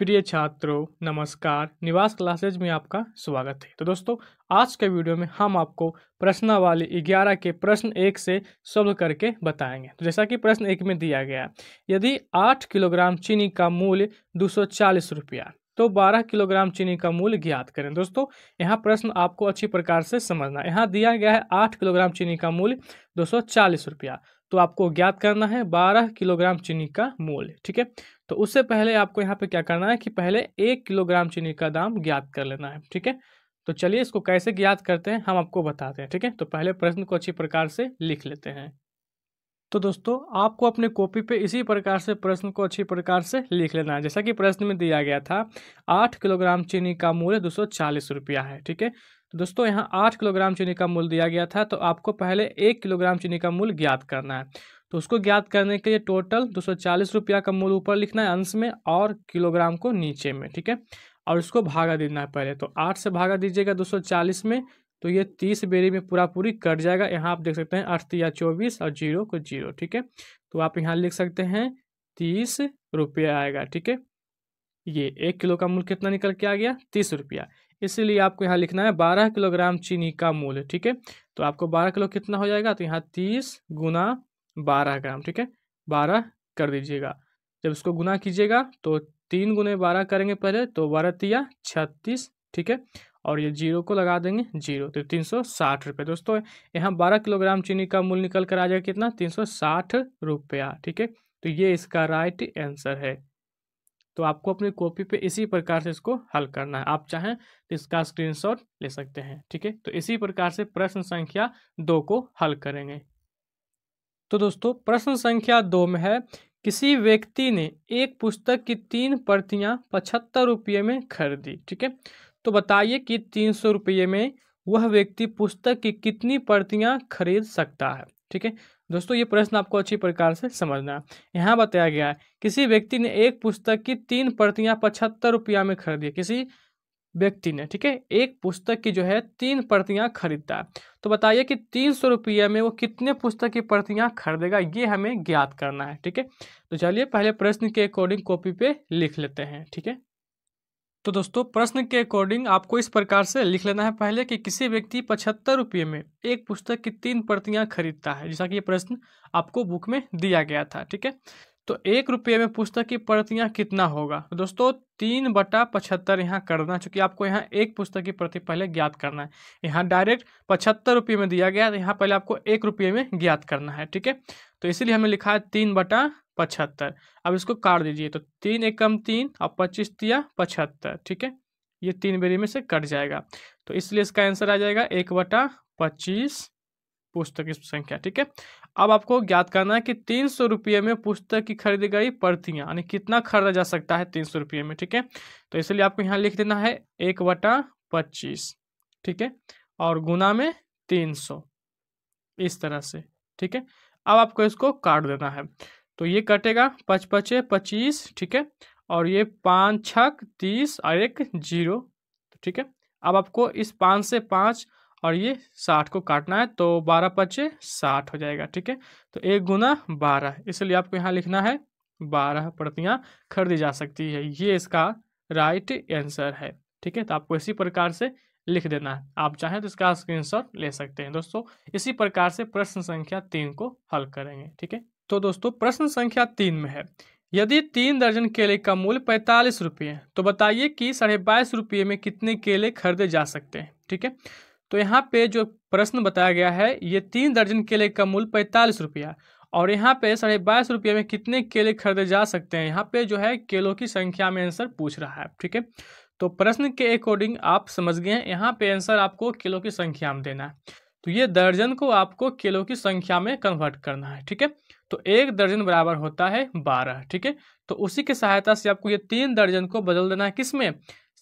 प्रिय छात्रों नमस्कार निवास क्लासेज में आपका स्वागत है तो दोस्तों आज के वीडियो में हम आपको प्रश्नावली ग्यारह के प्रश्न एक से सॉल्व करके बताएंगे तो जैसा कि प्रश्न एक में दिया गया यदि आठ किलोग्राम चीनी का मूल्य दो सौ चालीस रुपया तो 12 किलोग्राम चीनी का मूल्य ज्ञात करें दोस्तों यहाँ प्रश्न आपको अच्छी प्रकार से समझना यहाँ दिया गया है 8 किलोग्राम चीनी का मूल्य दो रुपया तो आपको ज्ञात करना है 12 किलोग्राम चीनी का मूल्य ठीक है तो उससे पहले आपको यहाँ पे क्या करना है कि पहले एक किलोग्राम चीनी का दाम ज्ञात कर लेना है ठीक है तो चलिए इसको कैसे ज्ञात करते हैं हम आपको बताते हैं ठीक है तो पहले प्रश्न को अच्छी प्रकार से लिख लेते हैं तो दोस्तों आपको अपने कॉपी पे इसी प्रकार से प्रश्न को अच्छी प्रकार से लिख लेना है जैसा कि प्रश्न में दिया गया था आठ किलोग्राम चीनी का मूल्य दो सौ चालीस रुपया है ठीक है तो दोस्तों यहाँ आठ किलोग्राम चीनी का मूल्य दिया गया था तो आपको पहले एक किलोग्राम चीनी का मूल्य ज्ञात करना है तो उसको ज्ञात करने के लिए टोटल दो सौ चालीस रुपया का मूल ऊपर लिखना है अंश में और किलोग्राम को नीचे में ठीक है और उसको भागा देना है पहले तो आठ से भागा दीजिएगा दो सौ चालीस में तो ये तीस बेरी में पूरा पूरी कट जाएगा यहाँ आप देख सकते हैं अठ या चौबीस और जीरो को जीरो ठीक है तो आप यहाँ लिख सकते हैं तीस रुपया आएगा ठीक है ये एक किलो का मूल कितना निकल के आ गया तीस रुपया इसीलिए आपको यहाँ लिखना है बारह किलोग्राम चीनी का मूल ठीक है तो आपको बारह किलो कितना हो जाएगा तो यहाँ तीस गुना बारह ग्राम ठीक है बारह कर दीजिएगा जब इसको गुना कीजिएगा तो तीन गुने बारह करेंगे पहले तो बारह तिया छत्तीस ठीक है और ये जीरो को लगा देंगे जीरो तो तीन सौ साठ रुपये दोस्तों यहाँ बारह किलोग्राम चीनी का मूल्य निकल कर आ जाएगा कितना तीन सौ साठ रुपया ठीक है तो ये इसका राइट आंसर है तो आपको अपनी कॉपी पे इसी प्रकार से इसको हल करना है आप चाहें तो इसका स्क्रीनशॉट ले सकते हैं ठीक है तो इसी प्रकार से प्रश्न संख्या दो को हल करेंगे तो दोस्तों प्रश्न संख्या दो में है किसी व्यक्ति ने एक पुस्तक की तीन प्रतियां पचहत्तर रुपये में खरीदी ठीक है तो बताइए कि तीन सौ रुपये में वह व्यक्ति पुस्तक की कितनी प्रतियां खरीद सकता है ठीक है दोस्तों ये प्रश्न आपको अच्छी प्रकार से समझना है यहाँ बताया गया है किसी व्यक्ति ने एक पुस्तक की तीन प्रतियां पचहत्तर रुपया में खरीदी किसी व्यक्ति ने ठीक है एक पुस्तक की जो है तीन प्रतियां खरीदता तो बताइए कि तीन सौ रुपये में वो कितने पुस्तक की प्रतियां खरीदेगा ये हमें ज्ञात करना है ठीक है तो चलिए पहले प्रश्न के अकॉर्डिंग कॉपी पे लिख लेते हैं ठीक है तो दोस्तों प्रश्न के अकॉर्डिंग आपको इस प्रकार से लिख लेना है पहले कि किसी व्यक्ति पचहत्तर रुपये में एक पुस्तक की तीन प्रतियां खरीदता है जैसा कि ये प्रश्न आपको बुक में दिया गया था ठीक है तो एक रुपये में पुस्तक की प्रतियाँ कितना होगा तो दोस्तों तीन बटा पचहत्तर यहाँ करना चूँकि आपको यहाँ एक पुस्तक की प्रति पहले ज्ञात करना है यहाँ डायरेक्ट पचहत्तर रुपये में दिया गया तो यहाँ पहले आपको एक रुपये में ज्ञात करना है ठीक है तो इसीलिए हमें लिखा है तीन बटा पचहत्तर अब इसको काट दीजिए तो तीन एकम तीन और पच्चीस तिया पचहत्तर ठीक है ये तीन बेरी में से कट जाएगा तो इसलिए इसका आंसर आ जाएगा एक बटा पच्चीस पुस्तक की संख्या ठीक है अब आपको ज्ञात करना है कि तीन सौ रुपये में पुस्तक की खरीदी गई पर्थियाँ यानी कितना खरीदा जा सकता है तीन सौ रुपये में ठीक है तो इसलिए आपको यहाँ लिख देना है एक वटा पच्चीस ठीक है और गुना में तीन सौ इस तरह से ठीक है अब आपको इसको काट देना है तो ये कटेगा पच पचे पच्चीस ठीक है और ये पाँच छक तीस और एक जीरो ठीक है अब आपको इस पाँच से पाँच और ये साठ को काटना है तो बारह पच्चे साठ हो जाएगा ठीक है तो एक गुना बारह इसलिए आपको यहाँ लिखना है बारह प्रतियाँ खरीदी जा सकती है ये इसका राइट आंसर है ठीक है तो आपको इसी प्रकार से लिख देना है आप चाहें तो इसका स्क्रीनशॉट ले सकते हैं दोस्तों इसी प्रकार से प्रश्न संख्या तीन को हल करेंगे ठीक है तो दोस्तों प्रश्न संख्या तीन में है यदि तीन दर्जन केले का मूल्य पैंतालीस रुपये है तो बताइए कि साढ़े बाईस रुपये में कितने केले खरीदे जा सकते हैं ठीक है तो यहाँ पे जो प्रश्न बताया गया है ये तीन दर्जन केले का मूल्य पैंतालीस रुपया और यहाँ पे साढ़े बाईस रुपये में कितने केले खरीदे जा सकते हैं यहाँ पे जो है केलों की संख्या में आंसर पूछ रहा है ठीक है तो प्रश्न के अकॉर्डिंग आप समझ गए हैं यहाँ पे आंसर आपको केलों की संख्या में देना है तो ये दर्जन को आपको केलों की संख्या में कन्वर्ट करना है ठीक है तो एक दर्जन बराबर होता है बारह ठीक है तो उसी की सहायता से आपको ये तीन दर्जन को बदल देना है किसमें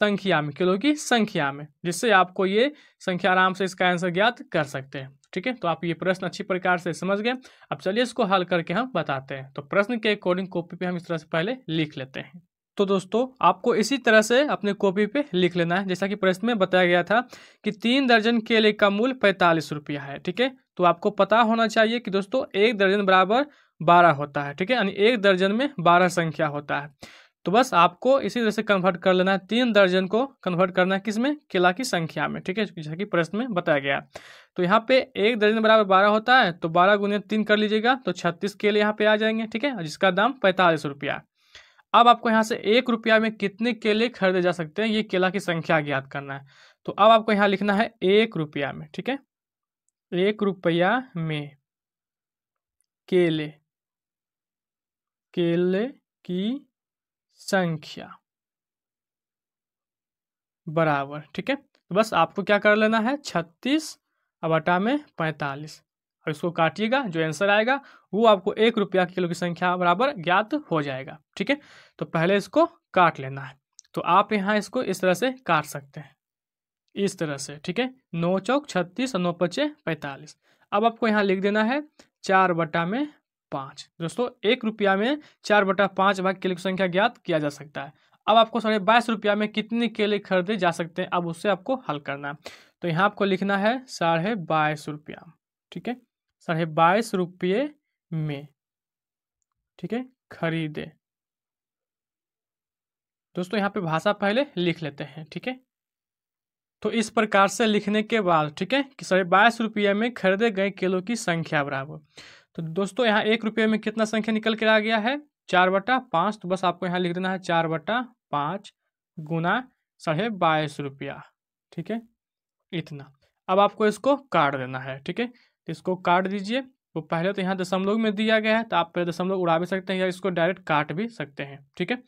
संख्या में किलो की संख्या में जिससे आपको ये संख्या आराम से इसका आंसर ज्ञात कर सकते हैं ठीक है तो आप ये प्रश्न अच्छी प्रकार से समझ गए अब चलिए इसको हल करके हम बताते हैं तो प्रश्न के अकॉर्डिंग कॉपी पे हम इस तरह से पहले लिख लेते हैं तो दोस्तों आपको इसी तरह से अपने कॉपी पे लिख लेना है जैसा कि प्रश्न में बताया गया था कि तीन दर्जन केले का मूल पैंतालीस रुपया है ठीक है तो आपको पता होना चाहिए कि दोस्तों एक दर्जन बराबर बारह होता है ठीक है यानी एक दर्जन में बारह संख्या होता है तो बस आपको इसी तरह से कन्वर्ट कर लेना है तीन दर्जन को कन्वर्ट करना है किस में किला की संख्या में ठीक है जैसा कि प्रश्न में बताया गया तो यहाँ पे एक दर्जन बराबर बारह होता है तो बारह गुने तीन कर लीजिएगा तो छत्तीस केले यहाँ पे आ जाएंगे ठीक है जिसका दाम पैंतालीस रुपया अब आपको यहाँ से एक रुपया में कितने केले खरीदे जा सकते हैं ये केला की संख्या ज्ञात करना है तो अब आपको यहाँ लिखना है एक रुपया में ठीक है एक रुपया में केले केले की संख्या बराबर ठीक है तो बस आपको क्या कर लेना है छत्तीस अब अटा में पैंतालीस और इसको काटिएगा जो आंसर आएगा वो आपको एक रुपया किलो की संख्या बराबर ज्ञात हो जाएगा ठीक है तो पहले इसको काट लेना है तो आप यहाँ इसको इस तरह से काट सकते हैं इस तरह से ठीक है नौ चौक छत्तीस और नौ पचे पैंतालीस अब आपको यहाँ लिख देना है चार बटा में पाँच दोस्तों एक रुपया में चार बटा पाँच भाग केले की संख्या ज्ञात किया जा सकता है अब आपको साढ़े बाईस रुपया में कितने केले खरीदे जा सकते हैं अब उससे आपको हल करना है तो यहाँ आपको लिखना है साढ़े बाईस रुपया ठीक है साढ़े बाईस रुपये में ठीक है खरीदे दोस्तों यहाँ पे भाषा पहले लिख लेते हैं ठीक है तो इस प्रकार से लिखने के बाद ठीक है कि साढ़े बाईस रुपये में खरीदे गए केलों की संख्या बराबर तो दोस्तों यहाँ एक रुपये में कितना संख्या निकल कर आ गया है चार बटा पाँच तो बस आपको यहाँ लिख देना है चार बटा पाँच गुना साढ़े बाईस रुपया ठीक है इतना अब आपको इसको काट देना है ठीक है तो इसको काट दीजिए तो पहले तो यहाँ दशमलव में दिया गया है तो आप पहले दशमलव उड़ा भी सकते हैं या इसको डायरेक्ट काट भी सकते हैं ठीक है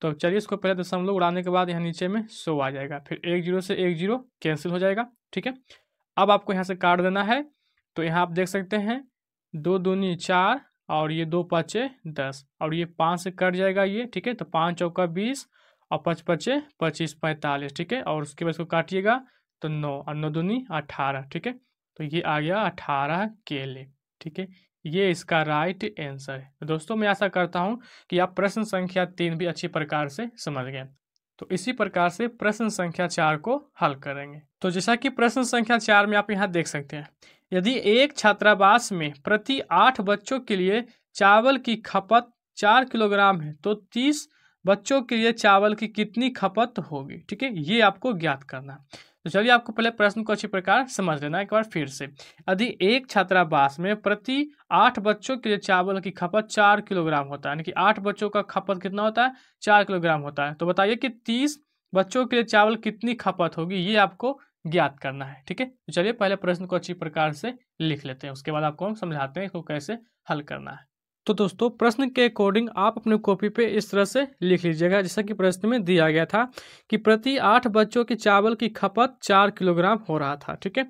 तो चलिए इसको पहले दशमलव उड़ाने के बाद यहाँ नीचे में सो आ जाएगा फिर एक जीरो से एक जीरो कैंसिल हो जाएगा ठीक है अब आपको यहाँ से काट देना है तो यहाँ आप देख सकते हैं दो दूनी चार और ये दो पचे दस और ये पाँच से कट जाएगा ये ठीक है तो पाँच चौका बीस और पच पचे पच्चीस पैंतालीस ठीक है और उसके बाद इसको काटिएगा तो नौ और नौ दूनी अठारह ठीक है तो ये आ गया अठारह केले ठीक है ये इसका राइट आंसर है तो दोस्तों मैं आशा करता हूँ कि आप प्रश्न संख्या तीन भी अच्छी प्रकार से समझ गए तो इसी प्रकार से प्रश्न संख्या चार को हल करेंगे तो जैसा कि प्रश्न संख्या चार में आप यहाँ देख सकते हैं यदि एक छात्रावास में प्रति आठ बच्चों के लिए चावल की खपत चार किलोग्राम है तो तीस बच्चों के लिए चावल की कितनी खपत होगी ठीक है ये आपको ज्ञात करना है तो चलिए आपको पहले प्रश्न को अच्छी प्रकार समझ लेना एक बार फिर से यदि एक छात्रावास में प्रति आठ बच्चों के लिए चावल की खपत चार किलोग्राम होता है यानी कि आठ बच्चों का खपत कितना होता है चार किलोग्राम होता है तो बताइए कि तीस बच्चों के लिए चावल कितनी खपत होगी ये आपको ज्ञात करना है ठीक है तो चलिए पहले प्रश्न को अच्छी प्रकार से लिख लेते हैं उसके बाद आपको हम समझाते हैं इसको कैसे हल करना है तो दोस्तों प्रश्न के अकॉर्डिंग आप अपने कॉपी पे इस तरह से लिख लीजिएगा जैसा कि प्रश्न में दिया गया था कि प्रति आठ बच्चों के चावल की खपत चार किलोग्राम हो रहा था ठीक है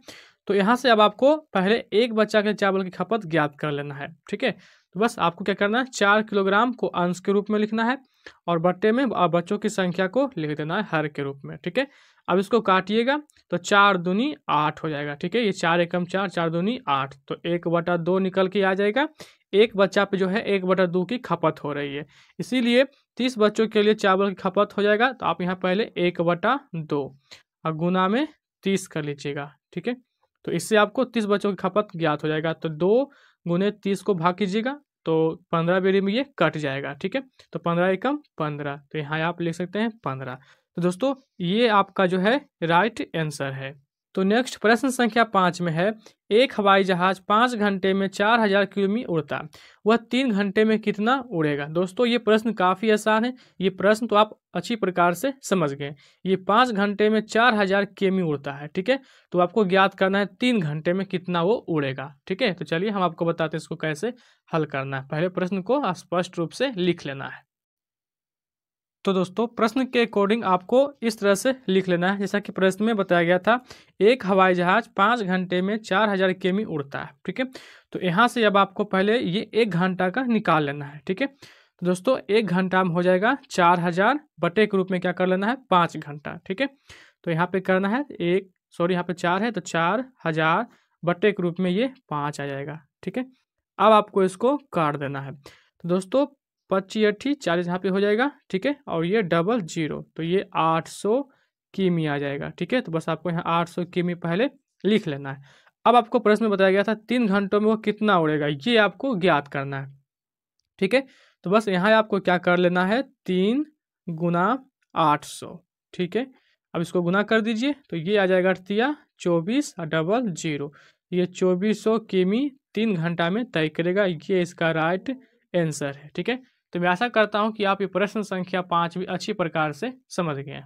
तो यहाँ से अब आपको पहले एक बच्चा के चावल की खपत ज्ञात कर लेना है ठीक है तो बस आपको क्या करना है चार किलोग्राम को अंश के रूप में लिखना है और बट्टे में बच्चों की संख्या को लिख देना है हर के रूप में ठीक है अब इसको काटिएगा तो चार दूनी आठ हो जाएगा ठीक है ये चार एकम चार चार दूनी आठ तो एक बटा दो निकल के आ जाएगा एक बच्चा पे जो है एक बटा दो की खपत हो रही है इसीलिए तीस बच्चों के लिए चावल की खपत हो जाएगा तो आप यहाँ पहले एक बटा दो और गुना में तीस कर लीजिएगा ठीक है तो इससे आपको तीस बच्चों की खपत ज्ञात हो जाएगा तो दो गुने तीस को भाग कीजिएगा तो पंद्रह बेरी में ये कट जाएगा ठीक है तो पंद्रह एकम पंद्रह तो यहाँ आप लिख सकते हैं पंद्रह तो दोस्तों ये आपका जो है राइट आंसर है तो नेक्स्ट प्रश्न संख्या पाँच में है एक हवाई जहाज पाँच घंटे में चार हजार किलोमी उड़ता वह तीन घंटे में कितना उड़ेगा दोस्तों ये प्रश्न काफ़ी आसान है ये प्रश्न तो आप अच्छी प्रकार से समझ गए ये पाँच घंटे में चार हजार केमी उड़ता है ठीक है तो आपको ज्ञात करना है तीन घंटे में कितना वो उड़ेगा ठीक है तो चलिए हम आपको बताते हैं इसको कैसे हल करना है पहले प्रश्न को स्पष्ट रूप से लिख लेना है तो दोस्तों प्रश्न के अकॉर्डिंग आपको इस तरह से लिख लेना है जैसा कि प्रश्न में बताया गया था एक हवाई जहाज पाँच घंटे में चार हज़ार केमी उड़ता है ठीक है तो यहाँ से अब आपको पहले ये एक घंटा का निकाल लेना है ठीक है तो दोस्तों एक घंटा में हो जाएगा चार हज़ार बटे के रूप में क्या कर लेना है पाँच घंटा ठीक है तो यहाँ पे करना है एक सॉरी यहाँ पे चार है तो चार हज़ार बटे के रूप में ये पाँच आ जाएगा ठीक है अब आपको इसको काट देना है तो दोस्तों अट्ठी चालीस यहाँ पे हो जाएगा ठीक है और ये डबल जीरो तो ये आठ सौ किमी आ जाएगा ठीक है तो बस आपको यहाँ आठ सौ किमी पहले लिख लेना है अब आपको प्रश्न में बताया गया था तीन घंटों में वो कितना उड़ेगा ये आपको ज्ञात करना है ठीक है तो बस यहाँ आपको क्या कर लेना है तीन गुना आठ सौ ठीक है अब इसको गुना कर दीजिए तो ये आ जाएगा अठतिया चौबीस डबल जीरो ये चौबीस सौ किमी तीन घंटा में तय करेगा ये इसका राइट आंसर है ठीक है तो मैं आशा करता हूँ कि आप ये प्रश्न संख्या पाँच भी अच्छी प्रकार से समझ गए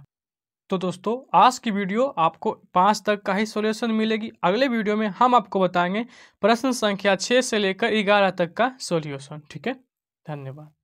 तो दोस्तों आज की वीडियो आपको पाँच तक का ही सोल्यूशन मिलेगी अगले वीडियो में हम आपको बताएंगे प्रश्न संख्या छः से लेकर ग्यारह तक का सोल्यूशन ठीक है धन्यवाद